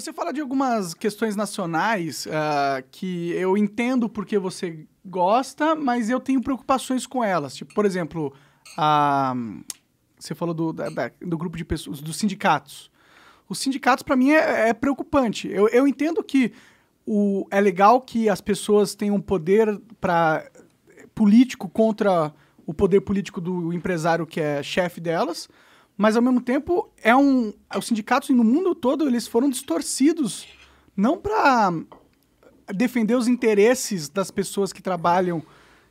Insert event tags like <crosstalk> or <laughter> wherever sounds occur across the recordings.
Você fala de algumas questões nacionais uh, que eu entendo porque você gosta, mas eu tenho preocupações com elas. Tipo, por exemplo, você falou do, da, da, do grupo de pessoas, dos sindicatos. Os sindicatos, para mim, é, é preocupante. Eu, eu, entendo que o, é legal que as pessoas tenham um poder pra, eh, político contra o poder político do empresário que é chefe delas, mas ao mesmo tempo é um os sindicatos no mundo todo eles foram distorcidos não para defender os interesses das pessoas que trabalham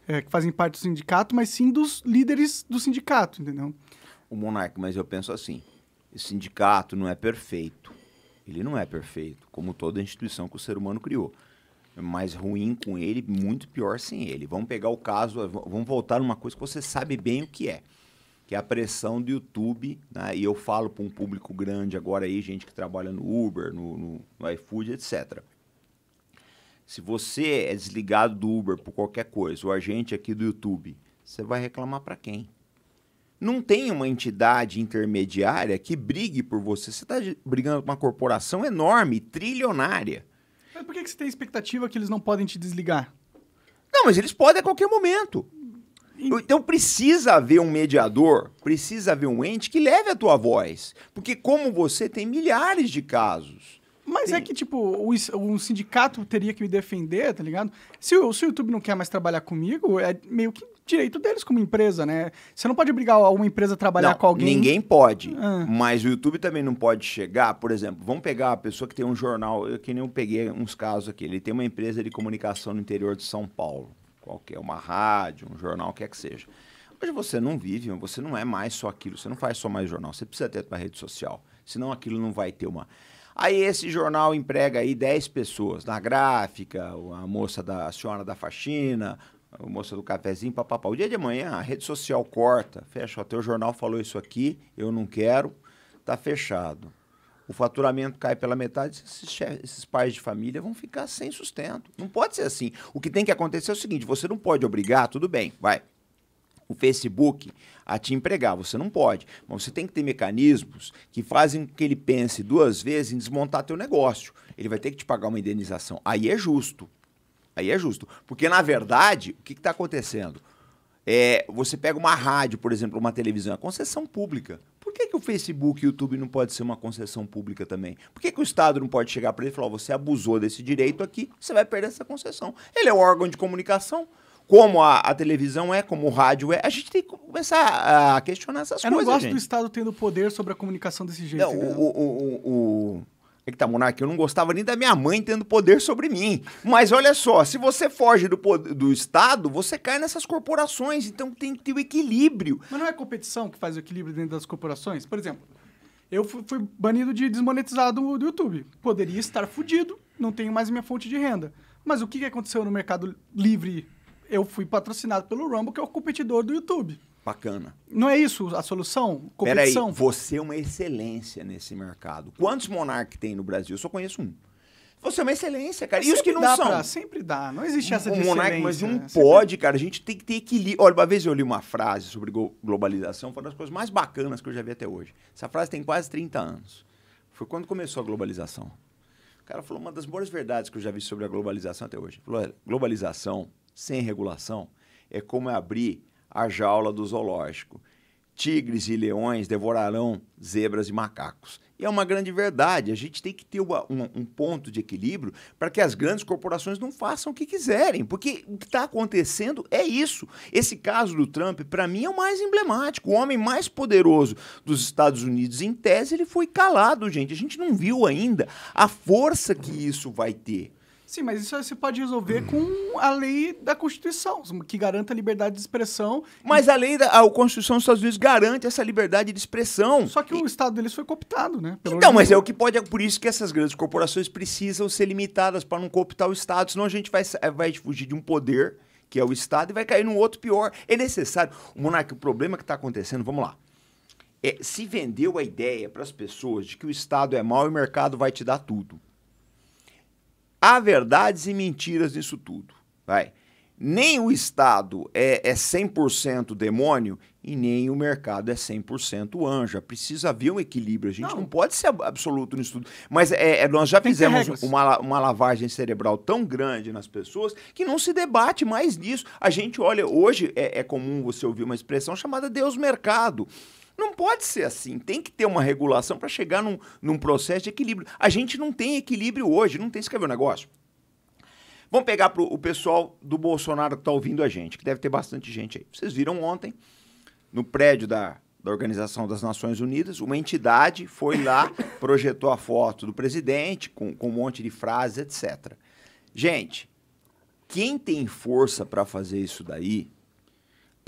é, que fazem parte do sindicato mas sim dos líderes do sindicato entendeu o monarca mas eu penso assim o sindicato não é perfeito ele não é perfeito como toda instituição que o ser humano criou é mais ruim com ele, muito pior sem ele. Vamos pegar o caso, vamos voltar numa coisa que você sabe bem o que é que é a pressão do YouTube, né? e eu falo para um público grande agora aí, gente que trabalha no Uber, no, no, no iFood, etc. Se você é desligado do Uber por qualquer coisa, o agente aqui do YouTube, você vai reclamar para quem? Não tem uma entidade intermediária que brigue por você. Você está brigando com uma corporação enorme, trilionária. Mas por que você tem expectativa que eles não podem te desligar? Não, mas eles podem a qualquer momento. Então precisa haver um mediador, precisa haver um ente que leve a tua voz. Porque como você tem milhares de casos. Mas é tem... é que, tipo, um sindicato teria que me defender, tá ligado? Se o, se o YouTube não quer mais trabalhar comigo, é meio que direito deles como empresa, né? Você não pode obrigar uma empresa a trabalhar não, com alguém. Ninguém pode. Ah. Mas o YouTube também não pode chegar, por exemplo, vamos pegar a pessoa que tem um jornal, eu que nem eu peguei uns casos aqui. Ele tem uma empresa de comunicação no interior de São Paulo qualquer uma rádio, um jornal, o que é que seja. Hoje você não vive, você não é mais só aquilo, você não faz só mais jornal, você precisa ter uma rede social, senão aquilo não vai ter uma. Aí esse jornal emprega aí 10 pessoas, na gráfica, a moça da a senhora da faxina, a moça do cafezinho, papapá. O dia de amanhã a rede social corta, fecha, o teu jornal falou isso aqui, eu não quero, tá fechado o faturamento cai pela metade, esses, esses, pais de família vão ficar sem sustento. Não pode ser assim. O que tem que acontecer é o seguinte: você não pode obrigar, tudo bem, vai. O Facebook a te empregar, você não pode. Mas você tem que ter mecanismos que fazem com que ele pense duas vezes em desmontar teu negócio. Ele vai ter que te pagar uma indenização. Aí é justo. Aí é justo. Porque, na verdade, o que está acontecendo? É, você pega uma rádio, por exemplo, uma televisão, é concessão pública. Por que, que o Facebook e o YouTube não pode ser uma concessão pública também? Por que, que o Estado não pode chegar para ele e falar: oh, você abusou desse direito aqui, você vai perder essa concessão? Ele é um órgão de comunicação. Como a, a televisão é, como o rádio é, a gente tem que começar a questionar essas Eu coisas. Eu não gosto gente. do Estado tendo poder sobre a comunicação desse jeito. Não, o, o, o, o é que tá, monarca? eu não gostava nem da minha mãe tendo poder sobre mim. Mas olha só, se você foge do, do Estado, você cai nessas corporações. Então tem que ter o equilíbrio. Mas não é competição que faz o equilíbrio dentro das corporações? Por exemplo, eu fui, fui banido de desmonetizado do YouTube. Poderia estar fudido, não tenho mais minha fonte de renda. Mas o que aconteceu no mercado livre? Eu fui patrocinado pelo Rumble, que é o competidor do YouTube. Bacana. Não é isso a solução? Competição? Peraí, você é uma excelência nesse mercado. Quantos monarcas tem no Brasil? Eu só conheço um. Você é uma excelência, cara. Mas e os que não são? Pra, sempre dá. Não existe essa um monarca, Mas não né? pode, cara. A gente tem que ter equilíbrio. Olha, uma vez eu li uma frase sobre globalização, foi uma das coisas mais bacanas que eu já vi até hoje. Essa frase tem quase 30 anos. Foi quando começou a globalização. O cara falou uma das boas verdades que eu já vi sobre a globalização até hoje. Ele falou, globalização sem regulação é como é abrir a jaula do zoológico. Tigres e leões devorarão zebras e macacos. E é uma grande verdade. A gente tem que ter uma, um, um, ponto de equilíbrio para que as grandes corporações não façam o que quiserem, porque o que está acontecendo é isso. Esse caso do Trump, para mim, é o mais emblemático. O homem mais poderoso dos Estados Unidos, em tese, ele foi calado, gente. A gente não viu ainda a força que isso vai ter. Sim, mas isso você pode resolver com a lei da Constituição, que garanta a liberdade de expressão. Mas a lei da a Constituição dos Estados Unidos garante essa liberdade de expressão. Só que e... o Estado deles foi cooptado, né? Pelo então, mas é o que pode. Por isso que essas grandes corporações precisam ser limitadas para não cooptar o Estado, senão a gente vai, vai fugir de um poder, que é o Estado, e vai cair num outro pior. É necessário. Monarca, o problema que está acontecendo, vamos lá. É, se vendeu a ideia para as pessoas de que o Estado é mau e o mercado vai te dar tudo há verdades e mentiras nisso tudo. Vai. Nem o Estado é, é 100% demônio e nem o mercado é 100% anjo. Precisa haver um equilíbrio. A gente não, não pode ser absoluto nisso tudo. Mas é, é nós já fizemos uma, uma lavagem cerebral tão grande nas pessoas que não se debate mais nisso. A gente olha, hoje é, é comum você ouvir uma expressão chamada Deus Mercado. Não pode ser assim. Tem que ter uma regulação para chegar num, num processo de equilíbrio. A gente não tem equilíbrio hoje, não tem. escrever quer o negócio? Vamos pegar pro, o pessoal do Bolsonaro que está ouvindo a gente, que deve ter bastante gente aí. Vocês viram ontem, no prédio da, da Organização das Nações Unidas, uma entidade foi lá, <coughs> projetou a foto do presidente com, com um monte de frases, etc. Gente, quem tem força para fazer isso daí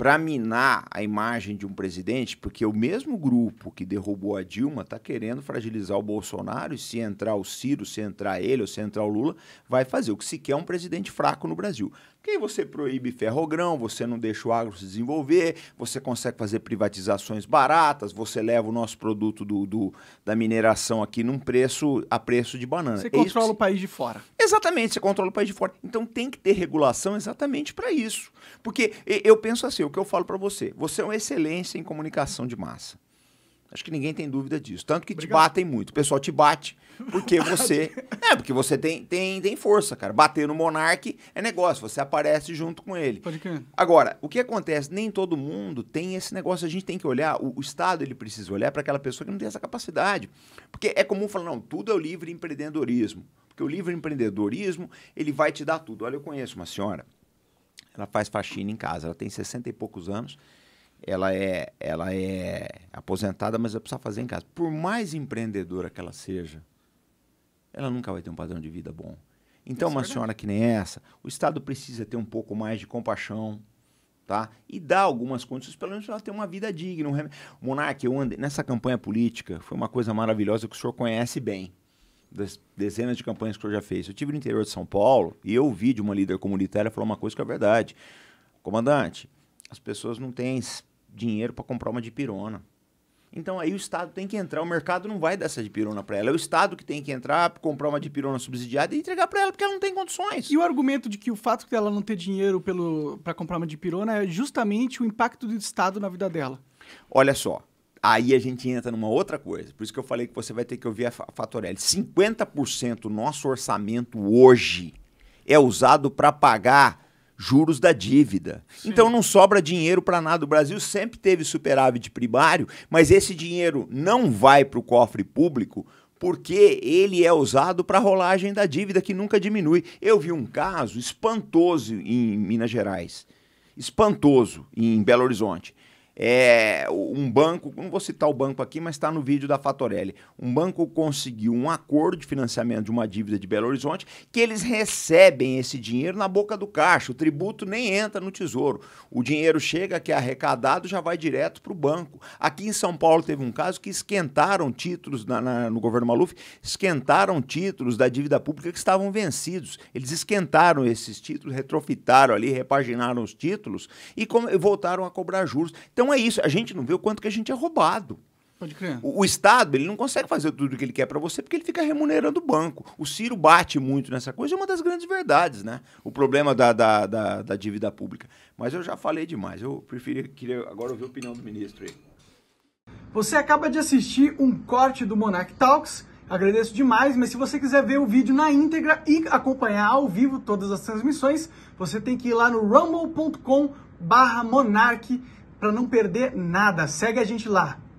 para minar a imagem de um presidente, porque o mesmo grupo que derrubou a Dilma está querendo fragilizar o Bolsonaro, e se entrar o Ciro, se entrar ele ou se entrar o Lula, vai fazer o que se quer um presidente fraco no Brasil. Porque aí você proíbe ferrogrão, você não deixa o agro se desenvolver, você consegue fazer privatizações baratas, você leva o nosso produto do, do da mineração aqui num preço a preço de banana. Você controla o país de fora. Exatamente, você controla o país de fora. Então tem que ter regulação exatamente para isso. Porque eu penso assim, o que eu falo para você, você é uma excelência em comunicação de massa. Acho que ninguém tem dúvida disso. Tanto que Obrigado. te batem muito. O pessoal te bate porque <laughs> você. é, porque você tem, tem, tem força, cara. Bater no monarque é negócio, você aparece junto com ele. Pode Agora, o que acontece? Nem todo mundo tem esse negócio. A gente tem que olhar, o, o Estado ele precisa olhar para aquela pessoa que não tem essa capacidade. Porque é comum falar, não, tudo é o livre empreendedorismo. Porque o livre empreendedorismo, ele vai te dar tudo. Olha, eu conheço uma senhora, ela faz faxina em casa, ela tem 60 e poucos anos ela é, ela é aposentada, mas ela precisa fazer em casa. Por mais empreendedora que ela seja, ela nunca vai ter um padrão de vida bom. Então, Isso é uma senhora que nem essa, o Estado precisa ter um pouco mais de compaixão, tá? E dar algumas condições, pelo menos, para ela ter uma vida digna. Um rem... Monarque, eu andei, nessa campanha política, foi uma coisa maravilhosa que o senhor conhece bem, das dezenas de campanhas que o senhor já fez. Eu tive no interior de São Paulo e eu ouvi de uma líder comunitária falar uma coisa que é verdade. Comandante, as pessoas não têm dinheiro para comprar uma dipirona. Então aí o Estado tem que entrar, o mercado não vai dar essa dipirona para ela. É o Estado que tem que entrar, comprar uma dipirona subsidiada e entregar para ela, porque ela não tem condições. E o argumento de que o fato dela não ter dinheiro para comprar uma dipirona é justamente o impacto do Estado na vida dela. Olha só, aí a gente entra numa outra coisa. Por isso que eu falei que você vai ter que ouvir a Fatorelli. 50% do nosso orçamento hoje é usado para pagar juros da dívida. Sim. Então não sobra dinheiro para nada. O Brasil sempre teve superávit primário, mas esse dinheiro não vai para o cofre público porque ele é usado para rolagem da dívida que nunca diminui. Eu vi um caso espantoso em Minas Gerais, espantoso em Belo Horizonte é, um banco, não vou citar o banco aqui, mas está no vídeo da Fatorelli. Um banco conseguiu um acordo de financiamento de uma dívida de Belo Horizonte que eles recebem esse dinheiro na boca do caixa. O tributo nem entra no tesouro. O dinheiro chega, que é arrecadado, já vai direto para o banco. Aqui em São Paulo teve um caso que esquentaram títulos na, na, no governo Maluf, esquentaram títulos da dívida pública que estavam vencidos. Eles esquentaram esses títulos, retrofitaram ali, repaginaram os títulos e voltaram a cobrar juros. Então, então é isso. A gente não vê o quanto que a gente é roubado. Pode crer. O, o Estado ele não consegue fazer tudo o que ele quer para você porque ele fica remunerando o banco. O Ciro bate muito nessa coisa, é uma das grandes verdades, né? O problema da, da, da, da dívida pública. Mas eu já falei demais. Eu preferia queria agora ouvir a opinião do ministro aí. Você acaba de assistir um corte do Monarch Talks. Agradeço demais, mas se você quiser ver o vídeo na íntegra e acompanhar ao vivo todas as transmissões, você tem que ir lá no rumble.com barra monarque para não perder nada. Segue a gente lá.